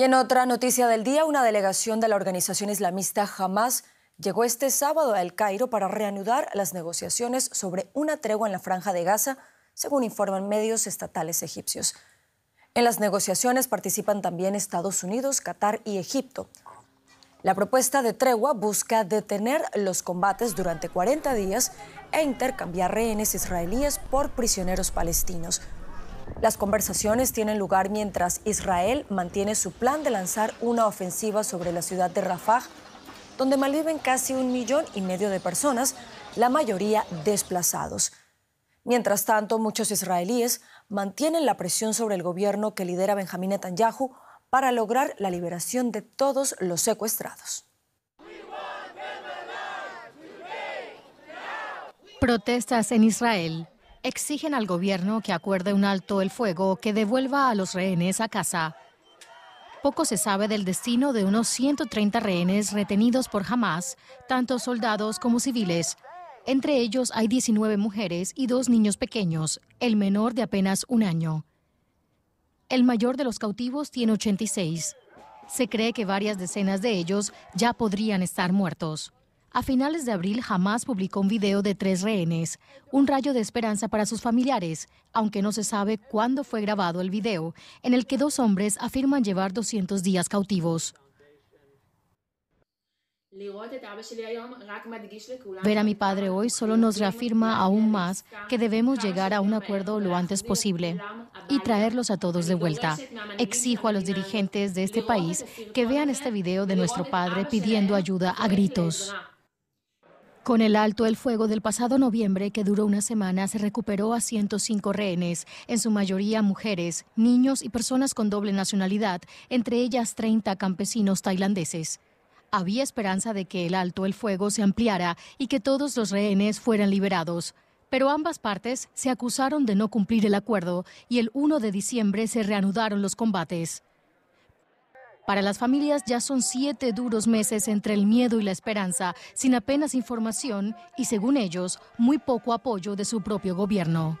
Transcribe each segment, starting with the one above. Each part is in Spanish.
Y en otra noticia del día, una delegación de la organización islamista Hamas llegó este sábado a El Cairo para reanudar las negociaciones sobre una tregua en la franja de Gaza, según informan medios estatales egipcios. En las negociaciones participan también Estados Unidos, Qatar y Egipto. La propuesta de tregua busca detener los combates durante 40 días e intercambiar rehenes israelíes por prisioneros palestinos. Las conversaciones tienen lugar mientras Israel mantiene su plan de lanzar una ofensiva sobre la ciudad de Rafah, donde malviven casi un millón y medio de personas, la mayoría desplazados. Mientras tanto, muchos israelíes mantienen la presión sobre el gobierno que lidera Benjamín Netanyahu para lograr la liberación de todos los secuestrados. Protestas en Israel exigen al gobierno que acuerde un alto el fuego que devuelva a los rehenes a casa. Poco se sabe del destino de unos 130 rehenes retenidos por Hamas, tanto soldados como civiles. Entre ellos hay 19 mujeres y dos niños pequeños, el menor de apenas un año. El mayor de los cautivos tiene 86. Se cree que varias decenas de ellos ya podrían estar muertos. A finales de abril, Hamas publicó un video de tres rehenes, un rayo de esperanza para sus familiares, aunque no se sabe cuándo fue grabado el video, en el que dos hombres afirman llevar 200 días cautivos. Ver a mi padre hoy solo nos reafirma aún más que debemos llegar a un acuerdo lo antes posible y traerlos a todos de vuelta. Exijo a los dirigentes de este país que vean este video de nuestro padre pidiendo ayuda a gritos. Con el alto el fuego del pasado noviembre, que duró una semana, se recuperó a 105 rehenes, en su mayoría mujeres, niños y personas con doble nacionalidad, entre ellas 30 campesinos tailandeses. Había esperanza de que el alto el fuego se ampliara y que todos los rehenes fueran liberados. Pero ambas partes se acusaron de no cumplir el acuerdo y el 1 de diciembre se reanudaron los combates. Para las familias ya son siete duros meses entre el miedo y la esperanza, sin apenas información y, según ellos, muy poco apoyo de su propio gobierno.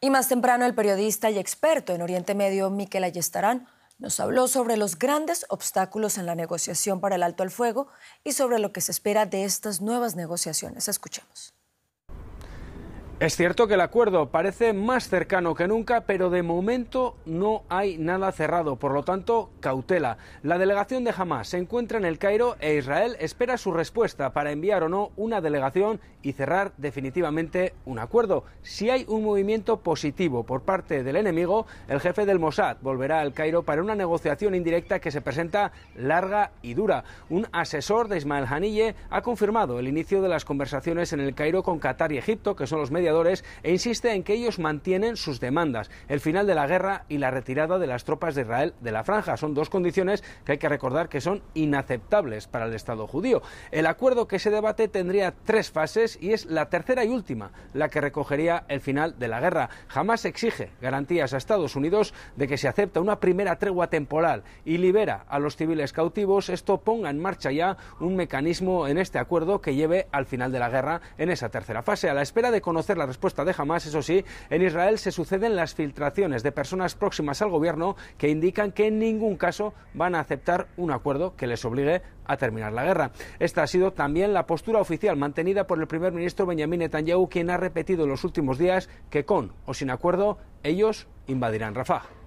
Y más temprano, el periodista y experto en Oriente Medio, Miquel Ayestarán, nos habló sobre los grandes obstáculos en la negociación para el alto al fuego y sobre lo que se espera de estas nuevas negociaciones. Escuchemos. Es cierto que el acuerdo parece más cercano que nunca, pero de momento no hay nada cerrado, por lo tanto, cautela. La delegación de Hamas se encuentra en el Cairo e Israel espera su respuesta para enviar o no una delegación y cerrar definitivamente un acuerdo. Si hay un movimiento positivo por parte del enemigo, el jefe del Mossad volverá al Cairo para una negociación indirecta que se presenta larga y dura. Un asesor de Ismael Hanille ha confirmado el inicio de las conversaciones en el Cairo con Qatar y Egipto, que son los medios e insiste en que ellos mantienen sus demandas, el final de la guerra y la retirada de las tropas de Israel de la franja. Son dos condiciones que hay que recordar que son inaceptables para el Estado judío. El acuerdo que se debate tendría tres fases y es la tercera y última, la que recogería el final de la guerra. Jamás exige garantías a Estados Unidos de que se acepta una primera tregua temporal y libera a los civiles cautivos. Esto ponga en marcha ya un mecanismo en este acuerdo que lleve al final de la guerra en esa tercera fase, a la espera de conocer la respuesta de Hamas, eso sí, en Israel se suceden las filtraciones de personas próximas al gobierno que indican que en ningún caso van a aceptar un acuerdo que les obligue a terminar la guerra. Esta ha sido también la postura oficial mantenida por el primer ministro Benjamin Netanyahu, quien ha repetido en los últimos días que con o sin acuerdo ellos invadirán Rafah.